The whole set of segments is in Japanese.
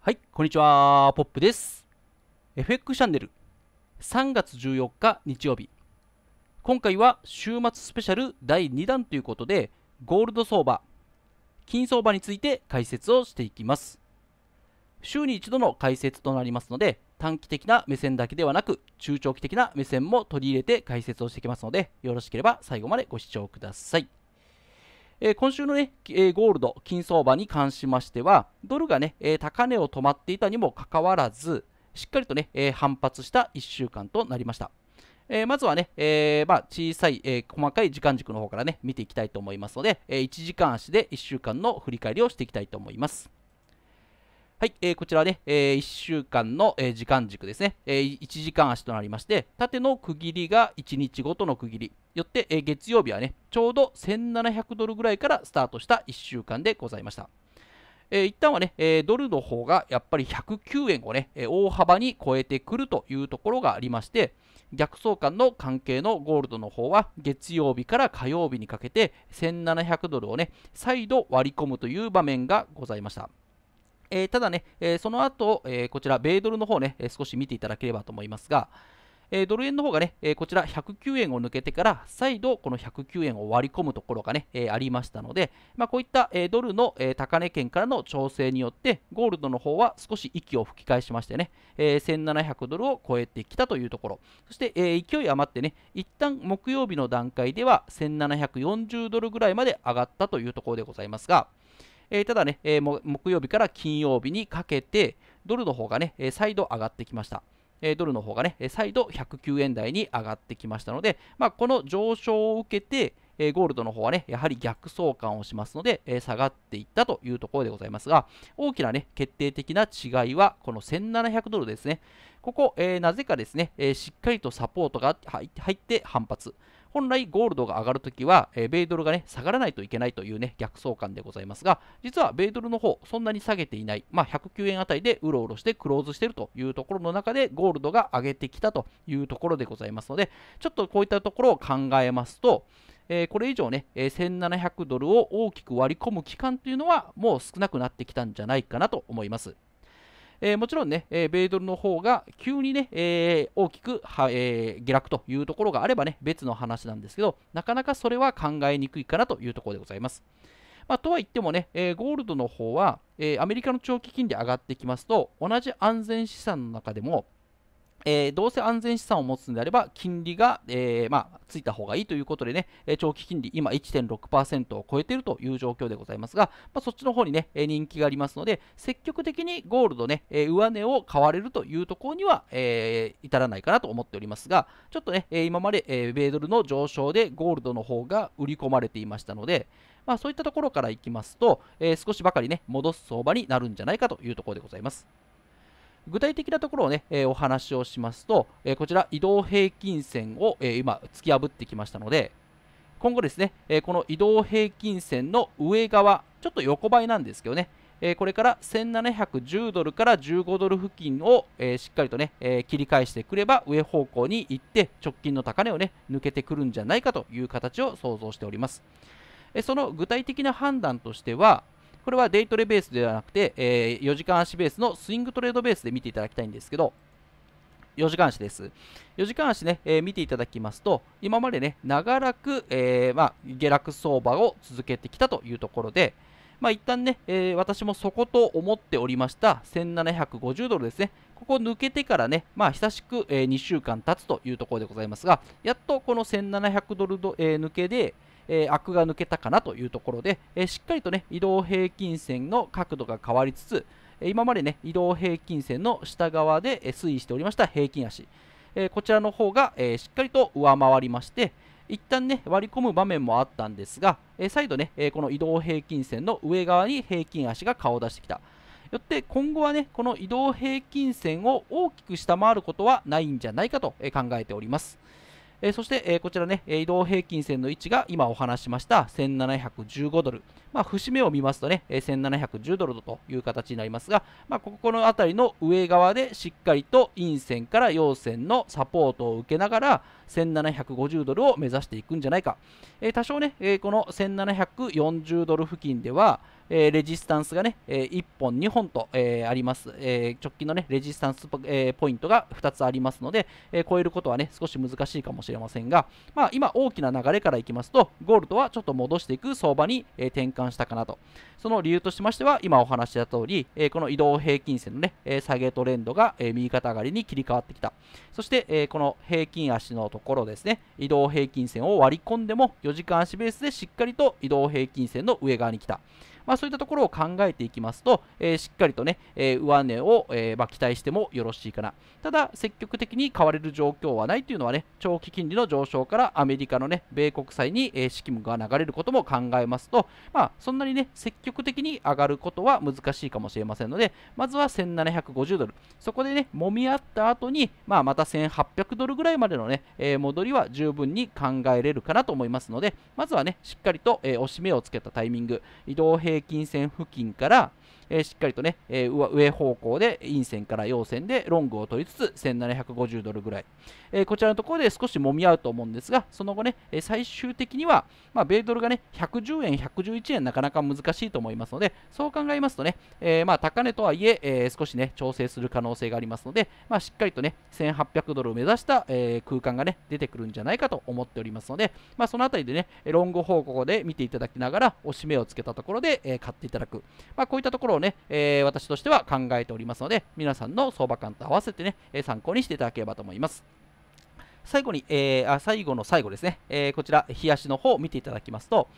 はい、こんにちは、ポップです。FX チャンネル3月14日日曜日。今回は週末スペシャル第2弾ということで、ゴールド相場、金相場について解説をしていきます。週に一度の解説となりますので、短期的な目線だけではなく、中長期的な目線も取り入れて解説をしていきますので、よろしければ最後までご視聴ください。えー、今週のね、えー、ゴールド、金相場に関しましては、ドルがね、えー、高値を止まっていたにもかかわらず、しっかりとね、え反発した1週間となりました。えまずはね、えまあ、小さい、え細かい時間軸の方からね、見ていきたいと思いますので、え1時間足で1週間の振り返りをしていきたいと思います。はい、えー、こちらね、えー、1週間の、えー、時間軸ですね、えー、1時間足となりまして、縦の区切りが1日ごとの区切り、よって、えー、月曜日はね、ちょうど1700ドルぐらいからスタートした1週間でございました。えー、一旦はね、えー、ドルの方がやっぱり109円をね、えー、大幅に超えてくるというところがありまして、逆相関の関係のゴールドの方は月曜日から火曜日にかけて1700ドルをね、再度割り込むという場面がございました。えー、ただね、えー、その後、えー、こちら、米ドルの方ね、え少し見ていただければと思いますが、えドル円の方がね、えこちら109円を抜けてから、再度この109円を割り込むところがね、えありましたので、まあ、こういった、えドルの、え高値圏からの調整によって、ゴールドの方は少し息を吹き返しましてね、え1700ドルを超えてきたというところ、そして、え勢い余ってね、一旦木曜日の段階では1740ドルぐらいまで上がったというところでございますが、えー、ただね、えー、木曜日から金曜日にかけて、ドルの方がね、再度上がってきました。ドルの方がね、再度109円台に上がってきましたので、まあ、この上昇を受けて、ゴールドの方はね、やはり逆相関をしますので、下がっていったというところでございますが、大きなね、決定的な違いは、この1700ドルですね。ここ、えー、なぜかですね、しっかりとサポートが入って反発。本来ゴールドが上がるときは、えー、米ドルがね、下がらないといけないというね、逆相関でございますが、実は米ドルの方、そんなに下げていない、まあ、109円あたりでうろうろしてクローズしているというところの中で、ゴールドが上げてきたというところでございますので、ちょっとこういったところを考えますと、えー、これ以上ね、えー、1700ドルを大きく割り込む期間というのはもう少なくなってきたんじゃないかなと思います。えー、もちろんね、えー、米ドルの方が急にね、えー、大きくは、え下落というところがあればね、別の話なんですけど、なかなかそれは考えにくいかなというところでございます。まあ、とはいってもね、えゴールドの方は、えアメリカの長期金利上がってきますと、同じ安全資産の中でも、えー、どうせ安全資産を持つんであれば、金利が、えー、まあ、ついた方がいいということでね、え長期金利、今1.6%を超えているという状況でございますが、まあ、そっちの方にね、え人気がありますので、積極的にゴールドね、え上値を買われるというところには、えー、至らないかなと思っておりますが、ちょっとね、え今まで、え米ドルの上昇でゴールドの方が売り込まれていましたので、まあ、そういったところからいきますと、えー、少しばかりね、戻す相場になるんじゃないかというところでございます。具体的なところをね、えー、お話をしますと、えー、こちら移動平均線を、えー、今突き破ってきましたので今後ですね、えこの移動平均線の上側ちょっと横ばいなんですけどね、えこれから1710ドルから15ドル付近を、えしっかりとね、え切り返してくれば上方向に行って直近の高値をね抜けてくるんじゃないかという形を想像しております、えその具体的な判断としてはこれはデイトレベースではなくて、えー、4時間足ベースのスイングトレードベースで見ていただきたいんですけど、4時間足です。4時間足ね、えー、見ていただきますと、今までね、長らく、えー、まあ、下落相場を続けてきたというところで、まあ、一旦ね、えー、私もそこと思っておりました1750ドルですね。ここ抜けてからね、まあ、久しく、え2週間経つというところでございますが、やっとこの1700ドル、え抜けで、えー、クが抜けたかなというところで、えー、しっかりとね移動平均線の角度が変わりつつ、え今までね移動平均線の下側で、え推移しておりました平均足、えこちらの方が、えしっかりと上回りまして一旦ね割り込む場面もあったんですが、え再度ね、えこの移動平均線の上側に平均足が顔を出してきた。よって今後はねこの移動平均線を大きく下回ることはないんじゃないかと考えております。えー、そして、えー、こちらね、移動平均線の位置が今お話しました1715ドル。まあ、節目を見ますとね、1710ドルという形になりますが、まあ、ここの辺りの上側でしっかりと陰線から陽線のサポートを受けながら、1750ドルを目指していくんじゃないか。えー、多少ね、えこの1740ドル付近では、えー、レジスタンスがね、えー、1本、2本と、えー、あります、え直近のね、レジスタンスポ,、えポイントが2つありますので、え超えることはね、少し難しいかもしれませんが、まあ、今、大きな流れからいきますと、ゴールドはちょっと戻していく相場に、え転換したかなと。その理由としましては、今お話した通り、えこの移動平均線のね、え下げトレンドが、え右肩上がりに切り替わってきた。そして、えこの平均足のところですね、移動平均線を割り込んでも、4時間足ベースでしっかりと移動平均線の上側に来た。まあ、そういったところを考えていきますと、えー、しっかりとね、えー、上値を、えー、まあ、期待してもよろしいかな。ただ、積極的に買われる状況はないというのはね、長期金利の上昇からアメリカのね、米国債に、えー、資金が流れることも考えますと、まあ、そんなにね、積極的に上がることは難しいかもしれませんので、まずは1750ドル、そこでね、揉み合った後に、まあ、また1800ドルぐらいまでのね、えー、戻りは十分に考えれるかなと思いますので、まずはね、しっかりと、えー、押し目をつけたタイミング、移動平平均線付近からえー、しっかりとね、えー、上方向で陰線から陽線でロングを取りつつ1750ドルぐらい、えー、こちらのところで少し揉み合うと思うんですがその後ね、え最終的には、まあ、米ドルがね110円111円なかなか難しいと思いますのでそう考えますとね、えまあ、高値とはいええ少しね調整する可能性がありますので、まあ、しっかりとね1800ドルを目指した、え空間がね出てくるんじゃないかと思っておりますので、まあ、その辺りでねロング方向で見ていただきながらおしめをつけたところで、え買っていただく、まあ、こういったところををね、えー、私としては考えておりますので、皆さんの相場感と合わせてね、え参考にしていただければと思います。最後に、えー、あ最後の最後ですね、えー、こちら、冷やしの方を見ていただきますと、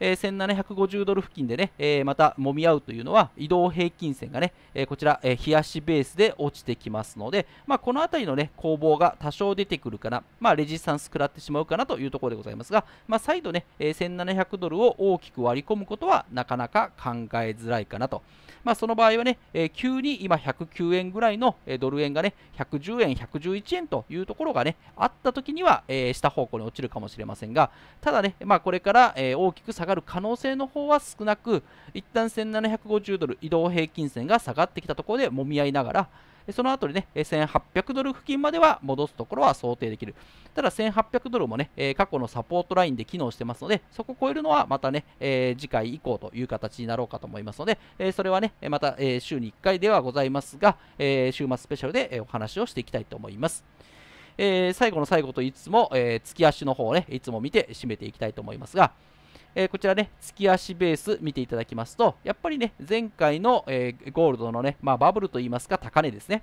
えー、1750ドル付近でね、えー、また揉み合うというのは移動平均線がね、えー、こちら、えー、しベースで落ちてきますので、まあ、この辺りのね攻防が多少出てくるかな、まあ、レジスタンス食らってしまうかなというところでございますが、まあ、再度ね、え1700ドルを大きく割り込むことはなかなか考えづらいかなと、まあ、その場合はね、え急に今109円ぐらいのドル円がね110円、111円というところがねあった時には、え下方向に落ちるかもしれませんがただね、まあ、これから、え大きく下ががる可能性の方は少なく一旦1750ドル移動平均線が下がってきたところで揉み合いながらその後でね、1800ドル付近までは戻すところは想定できる。ただ1800ドルもね、過去のサポートラインで機能してますので、そこを超えるのはまたね、え次回以降という形になろうかと思いますので、えそれはね、また、え週に1回ではございますが、え週末スペシャルでお話をしていきたいと思います。え最後の最後といつも、え月足の方をね、いつも見て締めていきたいと思いますが、えー、こちらね、月足ベース見ていただきますと、やっぱりね、前回の、えー、ゴールドのね、まあ、バブルといいますか、高値ですね。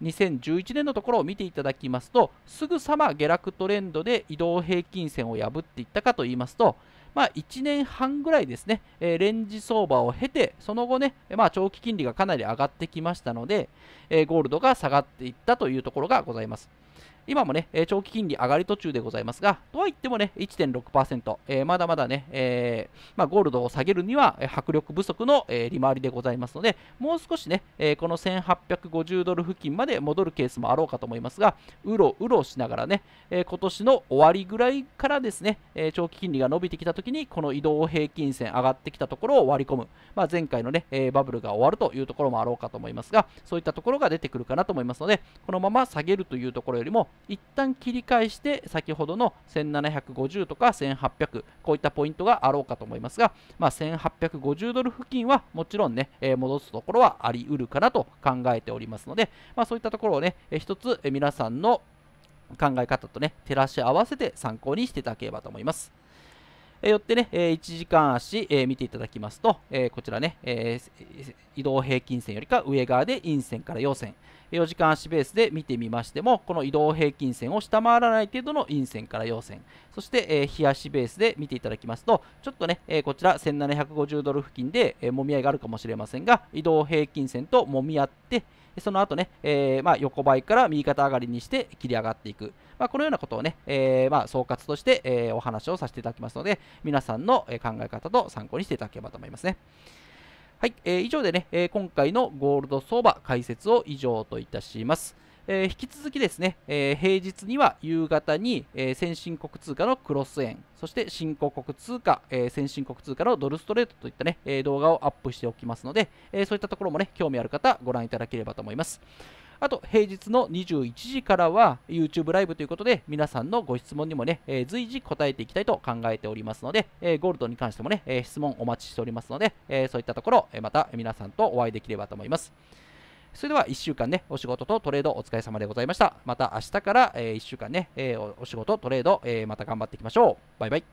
2011年のところを見ていただきますと、すぐさま下落トレンドで移動平均線を破っていったかといいますと、まあ、1年半ぐらいですね、えー、レンジ相場を経て、その後ね、まあ、長期金利がかなり上がってきましたので、えー、ゴールドが下がっていったというところがございます。今もね、長期金利上がり途中でございますが、とはいってもね、1.6%、えー、まだまだね、えー、まあ、ゴールドを下げるには、迫力不足の、利回りでございますので、もう少しね、この1850ドル付近まで戻るケースもあろうかと思いますが、うろうろしながらね、今年の終わりぐらいからですね、長期金利が伸びてきたときに、この移動平均線上がってきたところを割り込む、まあ、前回のね、バブルが終わるというところもあろうかと思いますが、そういったところが出てくるかなと思いますので、このまま下げるというところよりも、一旦切り返して先ほどの1750とか1800こういったポイントがあろうかと思いますが、まあ、1850ドル付近はもちろんね、えー、戻すところはありうるかなと考えておりますので、まあ、そういったところをね、えー、一つ皆さんの考え方とね照らし合わせて参考にしていただければと思います。よってね、1時間足、見ていただきますと、こちらね、移動平均線よりか上側で陰線から陽線、4時間足ベースで見てみましてもこの移動平均線を下回らない程度の陰線から陽線そして、えー、日足ベースで見ていただきますとちょっとね、えー、こちら1750ドル付近で、えー、もみ合いがあるかもしれませんが移動平均線ともみ合ってその後ね、えー、まあ、横ばいから右肩上がりにして切り上がっていく、まあ、このようなことをね、えー、まあ、総括として、えお話をさせていただきますので皆さんの考え方と参考にしていただければと思いますね。はい、えー、以上でね、えー、今回のゴールド相場解説を以上といたします。えー、引き続きですね、えー、平日には夕方に、えー、先進国通貨のクロス円、そして新興国通貨、え先進国通貨のドルストレートといったね、え動画をアップしておきますので、えそういったところもね、興味ある方、ご覧いただければと思います。あと平日の21時からは YouTube ライブということで皆さんのご質問にもね、えー、随時答えていきたいと考えておりますので、えー、ゴールドに関してもね、えー、質問お待ちしておりますので、えそういったところ、えまた皆さんとお会いできればと思います。それでは1週間ね、お仕事とトレードお疲れ様でございました。また明日から、え1週間ね、えお仕事、トレード、えまた頑張っていきましょう。バイバイ。